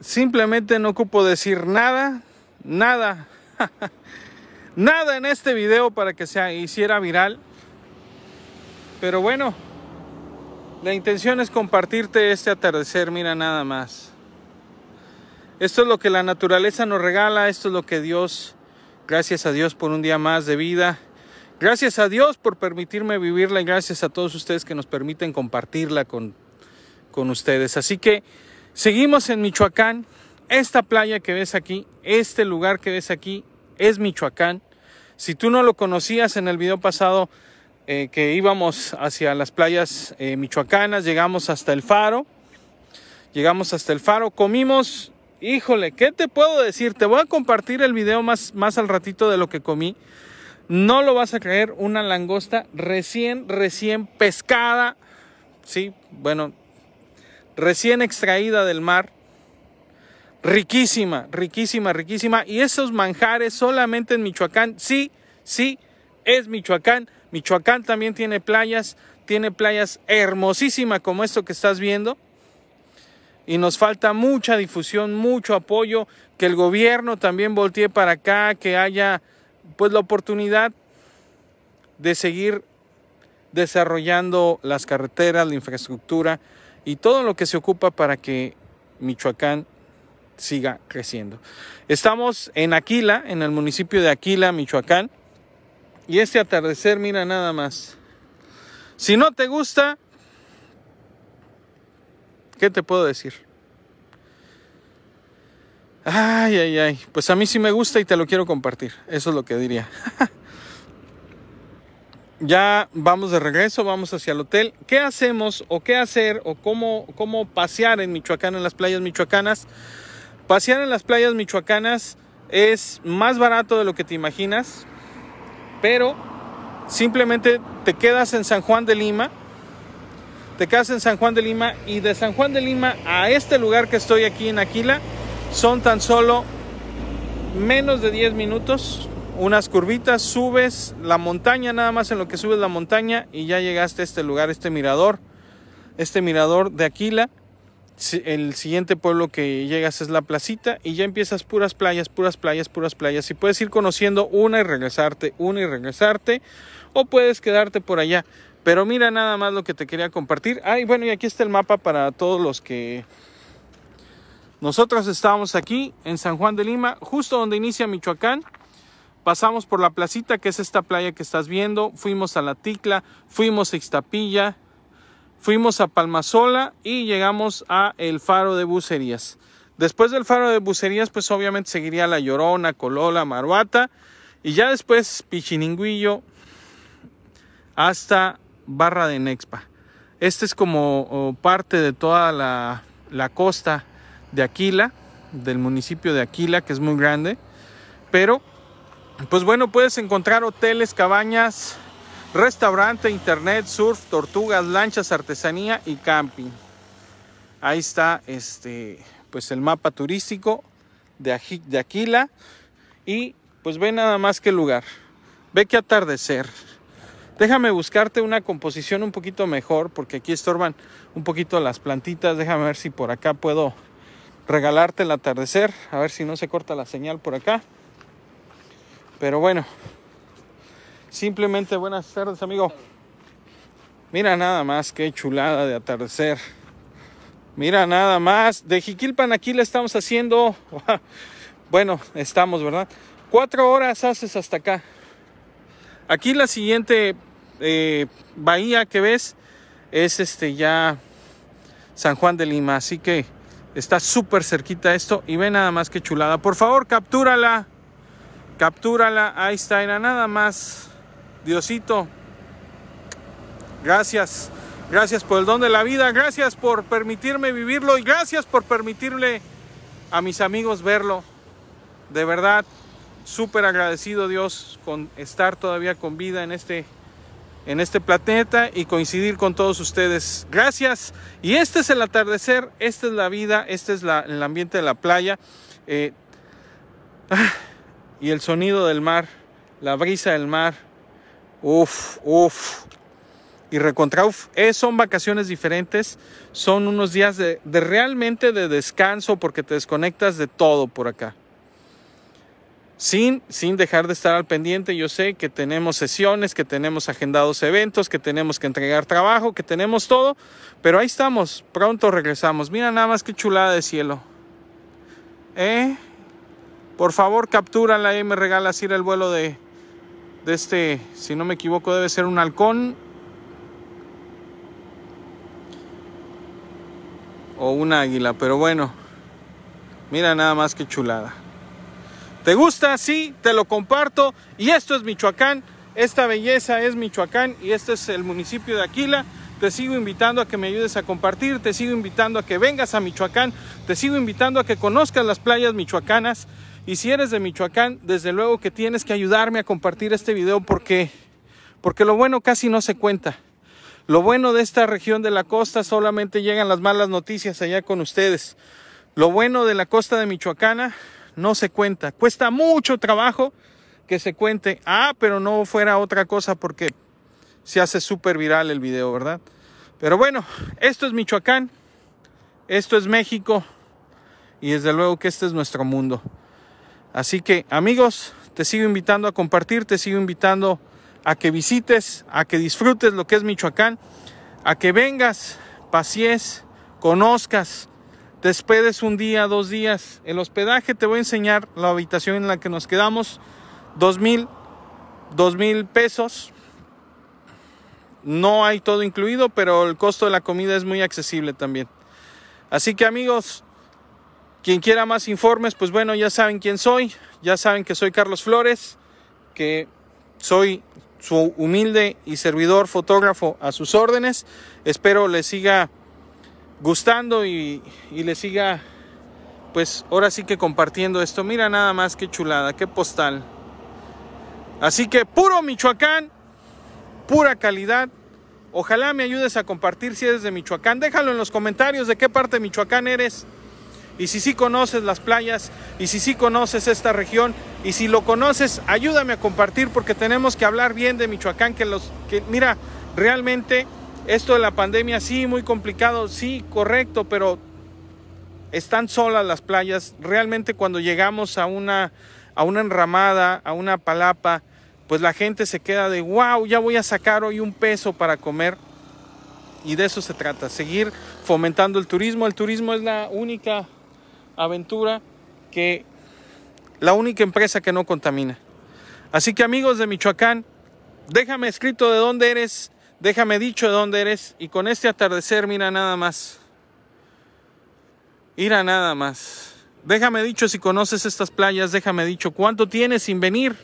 Simplemente no ocupo decir nada, nada, nada en este video para que se hiciera viral. Pero bueno, la intención es compartirte este atardecer, mira nada más. Esto es lo que la naturaleza nos regala, esto es lo que Dios, gracias a Dios por un día más de vida, gracias a Dios por permitirme vivirla y gracias a todos ustedes que nos permiten compartirla con, con ustedes. Así que Seguimos en Michoacán. Esta playa que ves aquí, este lugar que ves aquí, es Michoacán. Si tú no lo conocías en el video pasado eh, que íbamos hacia las playas eh, michoacanas, llegamos hasta el faro. Llegamos hasta el faro, comimos. Híjole, ¿qué te puedo decir? Te voy a compartir el video más, más al ratito de lo que comí. No lo vas a creer, una langosta recién, recién pescada. Sí, bueno, recién extraída del mar, riquísima, riquísima, riquísima. Y esos manjares solamente en Michoacán, sí, sí, es Michoacán. Michoacán también tiene playas, tiene playas hermosísimas como esto que estás viendo. Y nos falta mucha difusión, mucho apoyo, que el gobierno también voltee para acá, que haya pues la oportunidad de seguir desarrollando las carreteras, la infraestructura, y todo lo que se ocupa para que Michoacán siga creciendo. Estamos en Aquila, en el municipio de Aquila, Michoacán. Y este atardecer, mira nada más. Si no te gusta, ¿qué te puedo decir? Ay, ay, ay. Pues a mí sí me gusta y te lo quiero compartir. Eso es lo que diría. ya vamos de regreso, vamos hacia el hotel. ¿Qué hacemos o qué hacer o cómo, cómo pasear en Michoacán, en las playas michoacanas? Pasear en las playas michoacanas es más barato de lo que te imaginas, pero simplemente te quedas en San Juan de Lima, te quedas en San Juan de Lima y de San Juan de Lima a este lugar que estoy aquí en Aquila son tan solo menos de 10 minutos, unas curvitas, subes la montaña, nada más en lo que subes la montaña y ya llegaste a este lugar, este mirador, este mirador de Aquila. El siguiente pueblo que llegas es la placita y ya empiezas puras playas, puras playas, puras playas. Y puedes ir conociendo una y regresarte, una y regresarte, o puedes quedarte por allá. Pero mira nada más lo que te quería compartir. Ay bueno, y aquí está el mapa para todos los que nosotros estábamos aquí en San Juan de Lima, justo donde inicia Michoacán pasamos por la placita, que es esta playa que estás viendo, fuimos a La Ticla, fuimos a Ixtapilla, fuimos a Palmasola y llegamos a el Faro de Bucerías. Después del Faro de Bucerías, pues obviamente seguiría La Llorona, Colola, Maruata y ya después Pichininguillo hasta Barra de Nexpa. Este es como parte de toda la, la costa de Aquila, del municipio de Aquila, que es muy grande, pero pues bueno, puedes encontrar hoteles, cabañas, restaurante, internet, surf, tortugas, lanchas, artesanía y camping. Ahí está este pues el mapa turístico de, de Aquila y pues ve nada más que lugar. Ve que atardecer. Déjame buscarte una composición un poquito mejor porque aquí estorban un poquito las plantitas. Déjame ver si por acá puedo regalarte el atardecer, a ver si no se corta la señal por acá. Pero bueno, simplemente buenas tardes, amigo. Mira nada más qué chulada de atardecer. Mira nada más. De Jiquilpan aquí le estamos haciendo. Bueno, estamos, ¿verdad? Cuatro horas haces hasta acá. Aquí la siguiente eh, bahía que ves es este ya San Juan de Lima. Así que está súper cerquita esto. Y ve nada más qué chulada. Por favor, captúrala. Captúrala, ahí está, nada más. Diosito, gracias. Gracias por el don de la vida, gracias por permitirme vivirlo y gracias por permitirle a mis amigos verlo. De verdad, súper agradecido Dios con estar todavía con vida en este, en este planeta y coincidir con todos ustedes. Gracias. Y este es el atardecer, esta es la vida, este es el ambiente de la playa. Eh, ah, y el sonido del mar, la brisa del mar. Uf, uf. Y recontra, eh, son vacaciones diferentes, son unos días de, realmente de descanso porque te desconectas de todo por acá. Sin, sin, dejar de estar al pendiente. Yo sé que tenemos sesiones, que tenemos agendados eventos, que tenemos que entregar trabajo, que tenemos todo, pero ahí estamos, pronto regresamos. Mira nada más qué chulada de cielo. ¿Eh? Por favor, captúrala y me regalas ir el vuelo de, de este, si no me equivoco, debe ser un halcón. O un águila, pero bueno. Mira nada más que chulada. ¿Te gusta? Sí, te lo comparto. Y esto es Michoacán. Esta belleza es Michoacán y este es el municipio de Aquila. Te sigo invitando a que me ayudes a compartir, te sigo invitando a que vengas a Michoacán, te sigo invitando a que conozcas las playas michoacanas. Y si eres de Michoacán, desde luego que tienes que ayudarme a compartir este video porque, porque lo bueno casi no se cuenta. Lo bueno de esta región de la costa solamente llegan las malas noticias allá con ustedes. Lo bueno de la costa de Michoacana no se cuenta. Cuesta mucho trabajo que se cuente. Ah, pero no fuera otra cosa porque se hace súper viral el video, ¿verdad? Pero bueno, esto es Michoacán, esto es México y desde luego que este es nuestro mundo. Así que amigos, te sigo invitando a compartir, te sigo invitando a que visites, a que disfrutes lo que es Michoacán, a que vengas, pasees, conozcas, te un día, dos días. El hospedaje te voy a enseñar la habitación en la que nos quedamos, dos mil, dos mil pesos. No hay todo incluido, pero el costo de la comida es muy accesible también. Así que amigos, quien quiera más informes, pues bueno, ya saben quién soy, ya saben que soy Carlos Flores, que soy su humilde y servidor fotógrafo a sus órdenes. Espero les siga gustando y, y les siga, pues ahora sí que compartiendo esto. Mira nada más qué chulada, qué postal. Así que puro Michoacán, pura calidad. Ojalá me ayudes a compartir si eres de Michoacán. Déjalo en los comentarios de qué parte de Michoacán eres y si sí conoces las playas, y si sí conoces esta región, y si lo conoces, ayúdame a compartir porque tenemos que hablar bien de Michoacán, que los, que mira, realmente esto de la pandemia sí, muy complicado, sí, correcto, pero están solas las playas. Realmente cuando llegamos a una, a una enramada, a una palapa, pues la gente se queda de, wow, ya voy a sacar hoy un peso para comer. Y de eso se trata, seguir fomentando el turismo. El turismo es la única aventura que la única empresa que no contamina. Así que amigos de Michoacán, déjame escrito de dónde eres, déjame dicho de dónde eres y con este atardecer mira nada más. a nada más. Déjame dicho si conoces estas playas, déjame dicho cuánto tienes sin venir.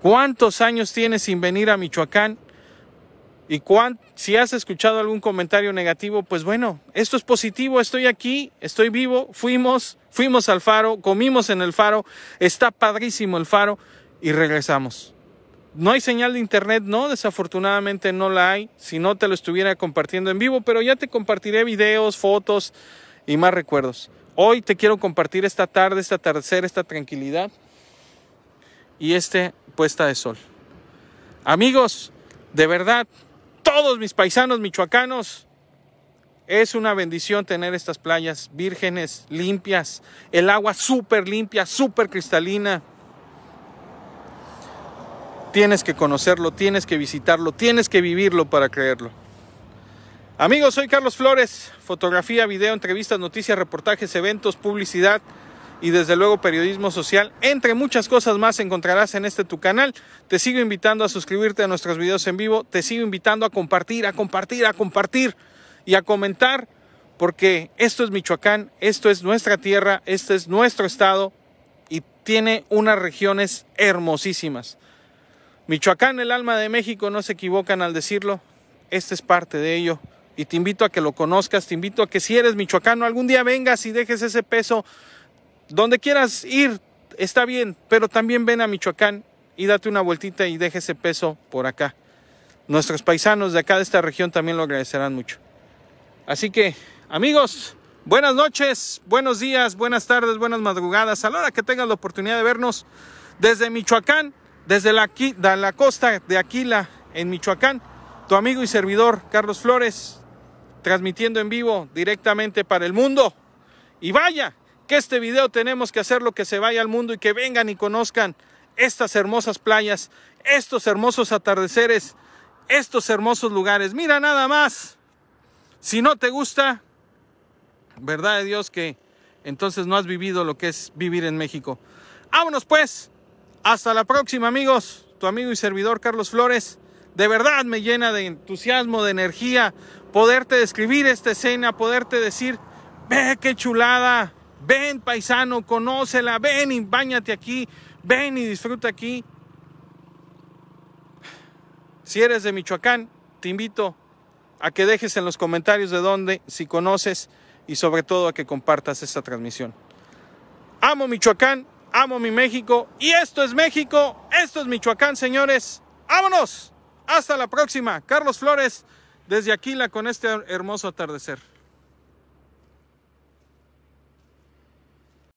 ¿Cuántos años tienes sin venir a Michoacán? Y si has escuchado algún comentario negativo, pues bueno, esto es positivo, estoy aquí, estoy vivo, fuimos, fuimos al faro, comimos en el faro, está padrísimo el faro y regresamos. No hay señal de internet, no, desafortunadamente no la hay, si no te lo estuviera compartiendo en vivo, pero ya te compartiré videos, fotos y más recuerdos. Hoy te quiero compartir esta tarde, esta atardecer, esta tranquilidad y este puesta de sol. Amigos, de verdad, todos mis paisanos michoacanos. Es una bendición tener estas playas vírgenes, limpias, el agua súper limpia, súper cristalina. Tienes que conocerlo, tienes que visitarlo, tienes que vivirlo para creerlo. Amigos, soy Carlos Flores, fotografía, video, entrevistas, noticias, reportajes, eventos, publicidad y desde luego periodismo social. Entre muchas cosas más encontrarás en este tu canal. Te sigo invitando a suscribirte a nuestros videos en vivo, te sigo invitando a compartir, a compartir, a compartir y a comentar, porque esto es Michoacán, esto es nuestra tierra, este es nuestro estado y tiene unas regiones hermosísimas. Michoacán, el alma de México, no se equivocan al decirlo, este es parte de ello y te invito a que lo conozcas, te invito a que si eres michoacano algún día vengas y dejes ese peso donde quieras ir, está bien, pero también ven a Michoacán y date una vueltita y deje ese peso por acá. Nuestros paisanos de acá de esta región también lo agradecerán mucho. Así que, amigos, buenas noches, buenos días, buenas tardes, buenas madrugadas, a la hora que tengas la oportunidad de vernos desde Michoacán, desde la, de la costa de Aquila, en Michoacán, tu amigo y servidor Carlos Flores, transmitiendo en vivo directamente para el mundo. Y vaya, que este video tenemos que hacer lo que se vaya al mundo y que vengan y conozcan estas hermosas playas, estos hermosos atardeceres, estos hermosos lugares. Mira nada más. Si no te gusta, verdad de Dios que entonces no has vivido lo que es vivir en México. Vámonos pues. Hasta la próxima amigos. Tu amigo y servidor Carlos Flores. De verdad me llena de entusiasmo, de energía, poderte describir esta escena, poderte decir, ve qué chulada, Ven, paisano, conócela, ven y bañate aquí, ven y disfruta aquí. Si eres de Michoacán, te invito a que dejes en los comentarios de dónde, si conoces y sobre todo a que compartas esta transmisión. Amo Michoacán, amo mi México y esto es México, esto es Michoacán, señores. ¡Vámonos! Hasta la próxima. Carlos Flores, desde Aquila con este hermoso atardecer.